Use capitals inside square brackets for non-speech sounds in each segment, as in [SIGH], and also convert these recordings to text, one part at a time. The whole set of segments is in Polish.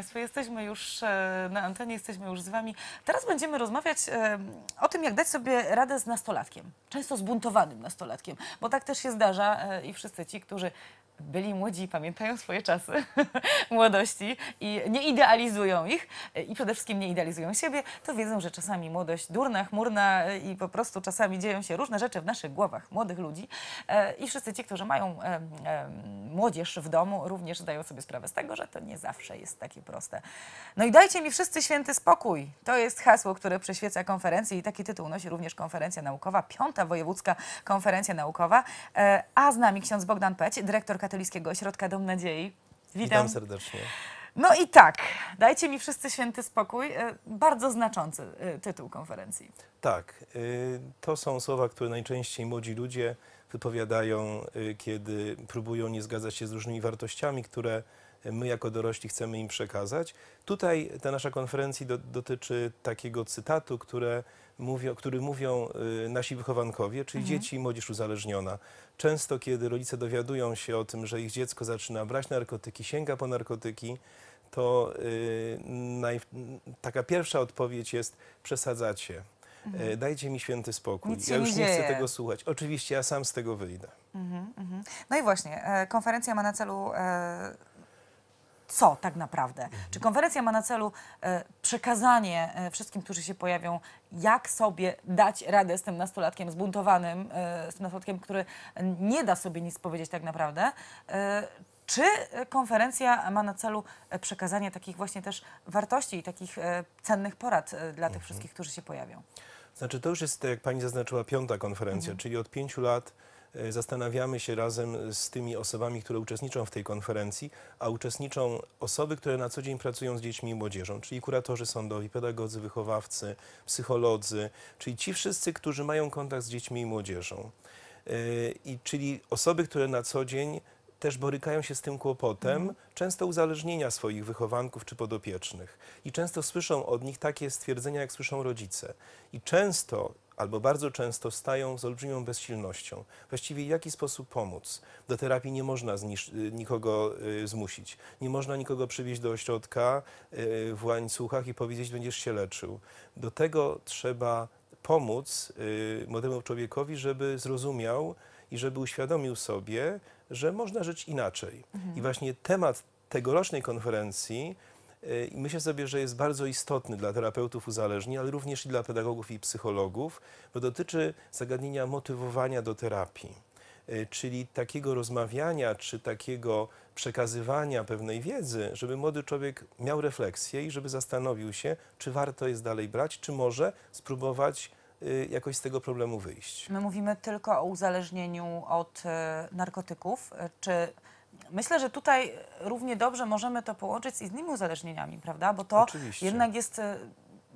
Państwo, jesteśmy już e, na antenie, jesteśmy już z Wami. Teraz będziemy rozmawiać e, o tym, jak dać sobie radę z nastolatkiem, często zbuntowanym nastolatkiem, bo tak też się zdarza e, i wszyscy ci, którzy byli młodzi pamiętają swoje czasy [LAUGHS] młodości i nie idealizują ich i przede wszystkim nie idealizują siebie, to wiedzą, że czasami młodość durna, chmurna e, i po prostu czasami dzieją się różne rzeczy w naszych głowach młodych ludzi e, i wszyscy ci, którzy mają młodzież w domu również zdają sobie sprawę z tego, że to nie zawsze jest takie proste. No i dajcie mi wszyscy święty spokój. To jest hasło, które przyświeca konferencji i taki tytuł nosi również konferencja naukowa, piąta wojewódzka konferencja naukowa, e, a z nami ksiądz Bogdan Peć, dyrektor Katolickiego Ośrodka Dom Nadziei. Witam, Witam serdecznie. No i tak, dajcie mi wszyscy święty spokój. E, bardzo znaczący e, tytuł konferencji. Tak, e, to są słowa, które najczęściej młodzi ludzie wypowiadają, kiedy próbują nie zgadzać się z różnymi wartościami, które my jako dorośli chcemy im przekazać. Tutaj ta nasza konferencja do, dotyczy takiego cytatu, które mówią, który mówią y, nasi wychowankowie, czyli mhm. dzieci i młodzież uzależniona. Często, kiedy rodzice dowiadują się o tym, że ich dziecko zaczyna brać narkotyki, sięga po narkotyki, to y, naj, taka pierwsza odpowiedź jest przesadzacie. Y, mhm. Dajcie mi święty spokój. Nic ja już nie, nie chcę tego słuchać. Oczywiście ja sam z tego wyjdę. Mhm, mhm. no i właśnie, e, konferencja ma na celu e, co tak naprawdę? Czy konferencja ma na celu e, przekazanie e, wszystkim, którzy się pojawią, jak sobie dać radę z tym nastolatkiem zbuntowanym, e, z tym nastolatkiem, który nie da sobie nic powiedzieć tak naprawdę? Czy konferencja ma na celu przekazanie takich właśnie też wartości i takich cennych porad dla tych mhm. wszystkich, którzy się pojawią? Znaczy, to już jest, tak jak pani zaznaczyła, piąta konferencja, mhm. czyli od pięciu lat E, zastanawiamy się razem z tymi osobami, które uczestniczą w tej konferencji, a uczestniczą osoby, które na co dzień pracują z dziećmi i młodzieżą, czyli kuratorzy sądowi, pedagodzy, wychowawcy, psycholodzy, czyli ci wszyscy, którzy mają kontakt z dziećmi i młodzieżą. E, I czyli osoby, które na co dzień też borykają się z tym kłopotem mm. często uzależnienia swoich wychowanków czy podopiecznych. I często słyszą od nich takie stwierdzenia, jak słyszą rodzice. I często albo bardzo często stają z olbrzymią bezsilnością. Właściwie w jaki sposób pomóc? Do terapii nie można y, nikogo y, zmusić. Nie można nikogo przywieźć do ośrodka y, w łańcuchach i powiedzieć, będziesz się leczył. Do tego trzeba pomóc młodemu człowiekowi, żeby zrozumiał i żeby uświadomił sobie, że można żyć inaczej. Mhm. I właśnie temat tegorocznej konferencji i myślę sobie, że jest bardzo istotny dla terapeutów uzależnionych, ale również i dla pedagogów i psychologów, bo dotyczy zagadnienia motywowania do terapii, e, czyli takiego rozmawiania czy takiego przekazywania pewnej wiedzy, żeby młody człowiek miał refleksję i żeby zastanowił się, czy warto jest dalej brać, czy może spróbować e, jakoś z tego problemu wyjść. My mówimy tylko o uzależnieniu od e, narkotyków. Czy Myślę, że tutaj równie dobrze możemy to połączyć z innymi uzależnieniami, prawda? Bo to Oczywiście. jednak jest e,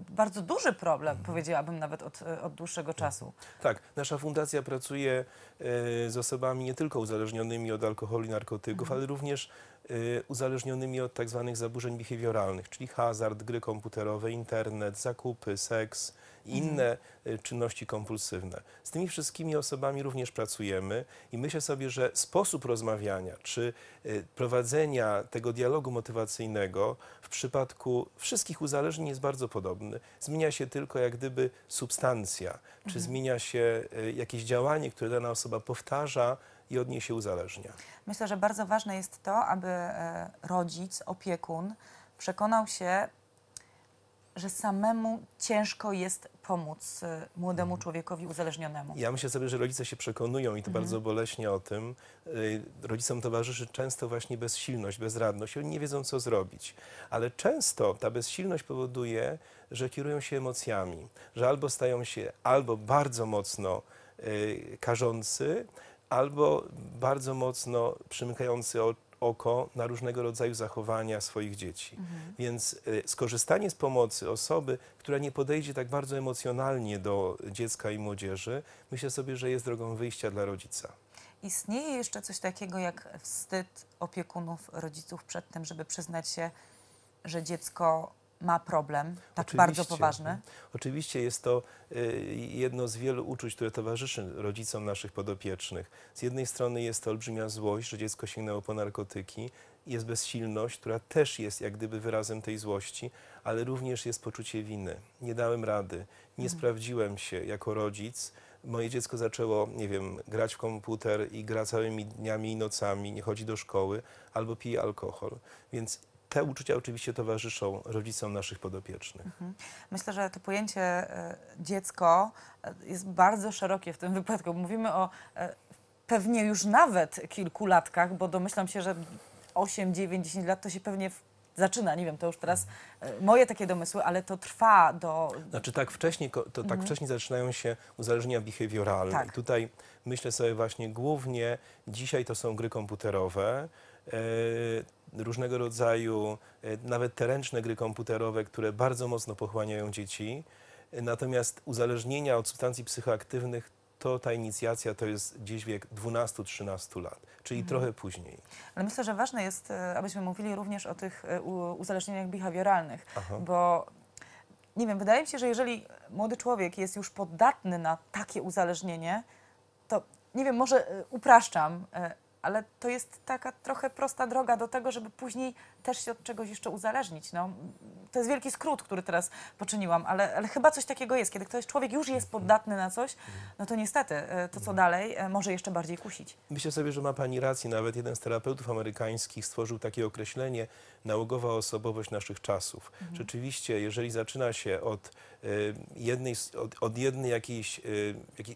bardzo duży problem, powiedziałabym nawet od, e, od dłuższego czasu. Tak, nasza fundacja pracuje e, z osobami nie tylko uzależnionymi od alkoholu i narkotyków, mhm. ale również Y, uzależnionymi od tzw. Tak zaburzeń behawioralnych, czyli hazard, gry komputerowe, internet, zakupy, seks i mhm. inne y, czynności kompulsywne. Z tymi wszystkimi osobami również pracujemy i myślę sobie, że sposób rozmawiania czy y, prowadzenia tego dialogu motywacyjnego w przypadku wszystkich uzależnień jest bardzo podobny. Zmienia się tylko jak gdyby substancja, czy mhm. zmienia się jakieś działanie, które dana osoba powtarza, i od niej się uzależnia. Myślę, że bardzo ważne jest to, aby e, rodzic, opiekun przekonał się, że samemu ciężko jest pomóc e, młodemu mhm. człowiekowi uzależnionemu. Ja myślę sobie, że rodzice się przekonują i to mhm. bardzo boleśnie o tym. E, rodzicom towarzyszy często właśnie bezsilność, bezradność. Oni nie wiedzą, co zrobić. Ale często ta bezsilność powoduje, że kierują się emocjami, że albo stają się albo bardzo mocno karzący, albo bardzo mocno przymykający oko na różnego rodzaju zachowania swoich dzieci. Mhm. Więc y, skorzystanie z pomocy osoby, która nie podejdzie tak bardzo emocjonalnie do dziecka i młodzieży, myślę sobie, że jest drogą wyjścia dla rodzica. Istnieje jeszcze coś takiego jak wstyd opiekunów, rodziców przed tym, żeby przyznać się, że dziecko ma problem tak Oczywiście. bardzo poważny? Oczywiście jest to y, jedno z wielu uczuć, które towarzyszy rodzicom naszych podopiecznych. Z jednej strony jest to olbrzymia złość, że dziecko sięgnęło po narkotyki, jest bezsilność, która też jest jak gdyby wyrazem tej złości, ale również jest poczucie winy. Nie dałem rady, nie mhm. sprawdziłem się jako rodzic, moje dziecko zaczęło, nie wiem, grać w komputer i gra całymi dniami i nocami, nie chodzi do szkoły, albo pije alkohol. Więc te uczucia oczywiście towarzyszą rodzicom naszych podopiecznych. Mhm. Myślę, że to pojęcie e, dziecko e, jest bardzo szerokie w tym wypadku. Mówimy o e, pewnie już nawet kilku latkach, bo domyślam się, że 8, 9, 10 lat to się pewnie zaczyna, nie wiem, to już teraz moje takie domysły, ale to trwa do... Znaczy tak wcześniej, to tak mhm. wcześniej zaczynają się uzależnienia behawioralne. Tak. I tutaj myślę sobie właśnie głównie, dzisiaj to są gry komputerowe, różnego rodzaju e, nawet te ręczne gry komputerowe, które bardzo mocno pochłaniają dzieci. Natomiast uzależnienia od substancji psychoaktywnych to ta inicjacja to jest gdzieś wiek 12-13 lat, czyli mhm. trochę później. Ale myślę, że ważne jest, e, abyśmy mówili również o tych e, uzależnieniach behawioralnych, Aha. bo nie wiem, wydaje mi się, że jeżeli młody człowiek jest już podatny na takie uzależnienie, to nie wiem, może upraszczam, ale to jest taka trochę prosta droga do tego, żeby później też się od czegoś jeszcze uzależnić. No, to jest wielki skrót, który teraz poczyniłam, ale, ale chyba coś takiego jest. Kiedy ktoś, człowiek już jest podatny na coś, no to niestety e, to, co dalej, e, może jeszcze bardziej kusić. Myślę sobie, że ma Pani rację. Nawet jeden z terapeutów amerykańskich stworzył takie określenie nałogowa osobowość naszych czasów. Mhm. Rzeczywiście, jeżeli zaczyna się od e, jednej, od, od jednej jakiejś,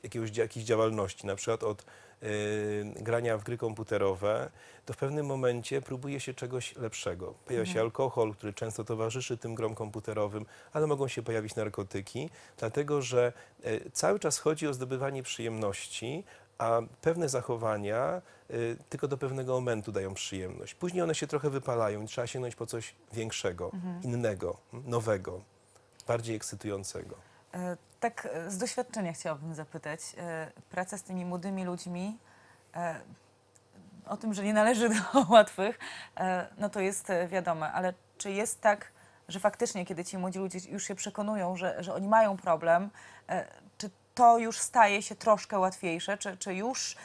jakiejś, jakiejś działalności, na przykład od Y, grania w gry komputerowe, to w pewnym momencie próbuje się czegoś lepszego. Pojawia się mhm. alkohol, który często towarzyszy tym grom komputerowym, ale mogą się pojawić narkotyki, dlatego że y, cały czas chodzi o zdobywanie przyjemności, a pewne zachowania y, tylko do pewnego momentu dają przyjemność. Później one się trochę wypalają i trzeba sięgnąć po coś większego, mhm. innego, nowego, bardziej ekscytującego. E, tak e, z doświadczenia chciałabym zapytać. E, praca z tymi młodymi ludźmi, e, o tym, że nie należy do [LAUGHS] łatwych, no to jest wiadome, ale czy jest tak, że faktycznie, kiedy ci młodzi ludzie już się przekonują, że, że oni mają problem, czy to już staje się troszkę łatwiejsze, czy, czy już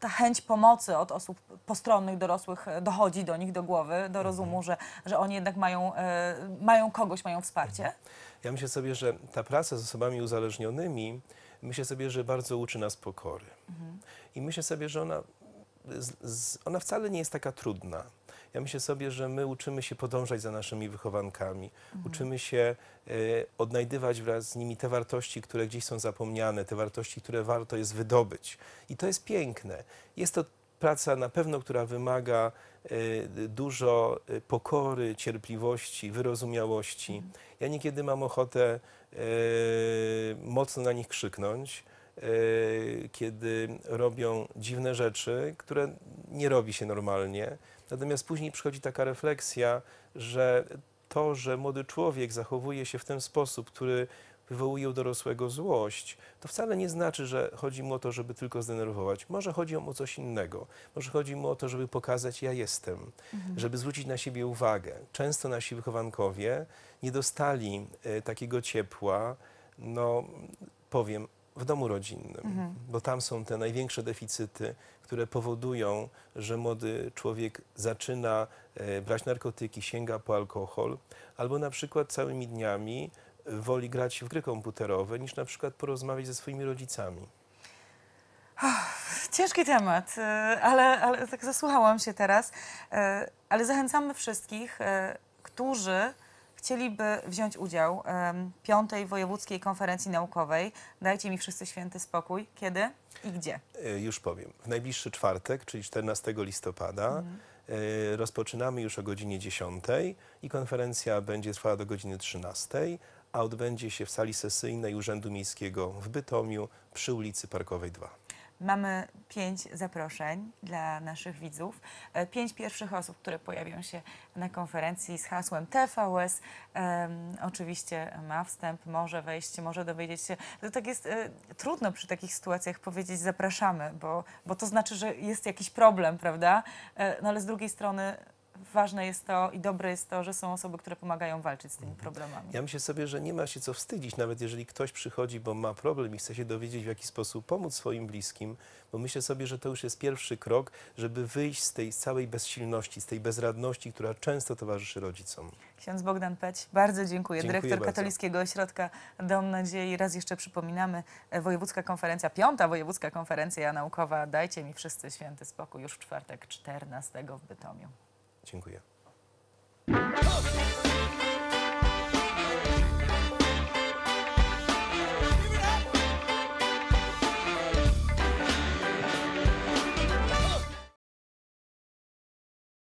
ta chęć pomocy od osób postronnych, dorosłych e, dochodzi do nich, do głowy, do mhm. rozumu, że, że oni jednak mają, e, mają kogoś, mają wsparcie? Mhm. Ja myślę sobie, że ta praca z osobami uzależnionymi, myślę sobie, że bardzo uczy nas pokory. Mhm. I myślę sobie, że ona, ona wcale nie jest taka trudna. Ja myślę sobie, że my uczymy się podążać za naszymi wychowankami, mhm. uczymy się e, odnajdywać wraz z nimi te wartości, które gdzieś są zapomniane, te wartości, które warto jest wydobyć. I to jest piękne. Jest to praca na pewno, która wymaga e, dużo e, pokory, cierpliwości, wyrozumiałości. Mhm. Ja niekiedy mam ochotę mocno na nich krzyknąć, kiedy robią dziwne rzeczy, które nie robi się normalnie. Natomiast później przychodzi taka refleksja, że to, że młody człowiek zachowuje się w ten sposób, który wywołuje u dorosłego złość, to wcale nie znaczy, że chodzi mu o to, żeby tylko zdenerwować. Może chodzi mu o coś innego. Może chodzi mu o to, żeby pokazać, ja jestem, mhm. żeby zwrócić na siebie uwagę. Często nasi wychowankowie nie dostali y, takiego ciepła, no powiem, w domu rodzinnym, mhm. bo tam są te największe deficyty, które powodują, że młody człowiek zaczyna e, brać narkotyki, sięga po alkohol, albo na przykład całymi dniami e, woli grać w gry komputerowe, niż na przykład porozmawiać ze swoimi rodzicami. Ciężki temat, e, ale, ale tak zasłuchałam się teraz. Ale zachęcamy wszystkich, którzy chcieliby wziąć udział w piątej Wojewódzkiej Konferencji Naukowej, dajcie mi wszyscy święty spokój. Kiedy i gdzie? E, już powiem. W najbliższy czwartek, czyli 14 listopada, mhm. E, rozpoczynamy już o godzinie 10 i konferencja będzie trwała do godziny 13 a odbędzie się w sali sesyjnej Urzędu Miejskiego w Bytomiu przy ulicy Parkowej 2. Mamy pięć zaproszeń dla naszych widzów. E, pięć pierwszych osób, które pojawią się na konferencji z hasłem TVS. Um, oczywiście ma wstęp, może wejść, może dowiedzieć się. To tak jest e, trudno przy takich sytuacjach powiedzieć zapraszamy, bo, bo to znaczy, że jest jakiś problem, prawda? E, no ale z drugiej strony ważne jest to i dobre jest to, że są osoby, które pomagają walczyć z tymi mhm. problemami. Ja myślę sobie, że nie ma się co wstydzić, nawet jeżeli ktoś przychodzi, bo ma problem i chce się dowiedzieć, w jaki sposób pomóc swoim bliskim, bo myślę sobie, że to już jest pierwszy krok, żeby wyjść z tej całej bezsilności, z tej bezradności, która często towarzyszy rodzicom. Ksiądz Bogdan Peć, bardzo dziękuję. dziękuję Dyrektor bardzo. Katolickiego Ośrodka Dom Nadziei. Raz jeszcze przypominamy, e, Wojewódzka Konferencja, piąta Wojewódzka Konferencja Naukowa. Dajcie mi wszyscy święty spokój już w czwartek 14 w Bytomiu. Dziękuję.